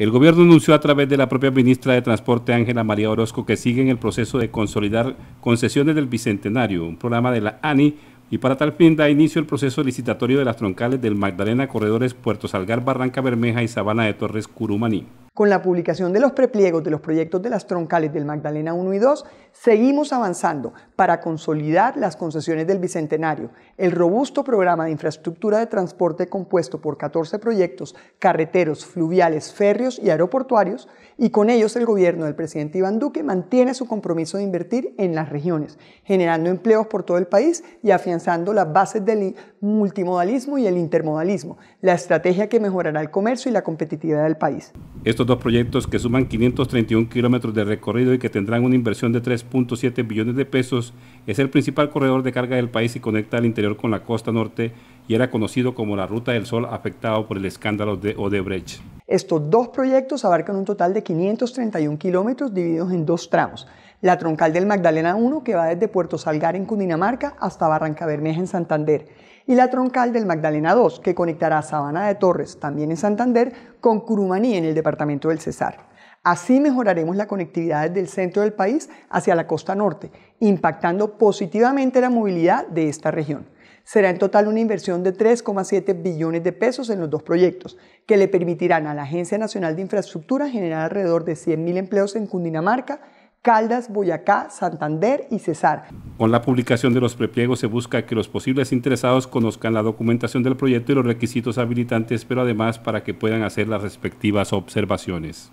El gobierno anunció a través de la propia ministra de Transporte, Ángela María Orozco, que sigue en el proceso de consolidar concesiones del Bicentenario, un programa de la ANI, y para tal fin da inicio el proceso licitatorio de las troncales del Magdalena, Corredores Puerto Salgar, Barranca Bermeja y Sabana de Torres, Curumaní. Con la publicación de los prepliegos de los proyectos de las troncales del Magdalena 1 y 2, seguimos avanzando para consolidar las concesiones del Bicentenario. El robusto programa de infraestructura de transporte compuesto por 14 proyectos carreteros, fluviales, férreos y aeroportuarios, y con ellos el gobierno del presidente Iván Duque mantiene su compromiso de invertir en las regiones, generando empleos por todo el país y afianzando las bases del multimodalismo y el intermodalismo, la estrategia que mejorará el comercio y la competitividad del país. Estos dos proyectos que suman 531 kilómetros de recorrido y que tendrán una inversión de 3.7 billones de pesos, es el principal corredor de carga del país y conecta al interior con la costa norte y era conocido como la Ruta del Sol afectado por el escándalo de Odebrecht. Estos dos proyectos abarcan un total de 531 kilómetros divididos en dos tramos la troncal del Magdalena 1 que va desde Puerto Salgar en Cundinamarca hasta Barranca Bermeja en Santander y la troncal del Magdalena 2 que conectará Sabana de Torres, también en Santander, con Curumaní en el departamento del Cesar. Así mejoraremos la conectividad desde el centro del país hacia la costa norte, impactando positivamente la movilidad de esta región. Será en total una inversión de 3,7 billones de pesos en los dos proyectos, que le permitirán a la Agencia Nacional de Infraestructura generar alrededor de 100.000 empleos en Cundinamarca, Caldas, Boyacá, Santander y Cesar. Con la publicación de los prepliegos se busca que los posibles interesados conozcan la documentación del proyecto y los requisitos habilitantes, pero además para que puedan hacer las respectivas observaciones.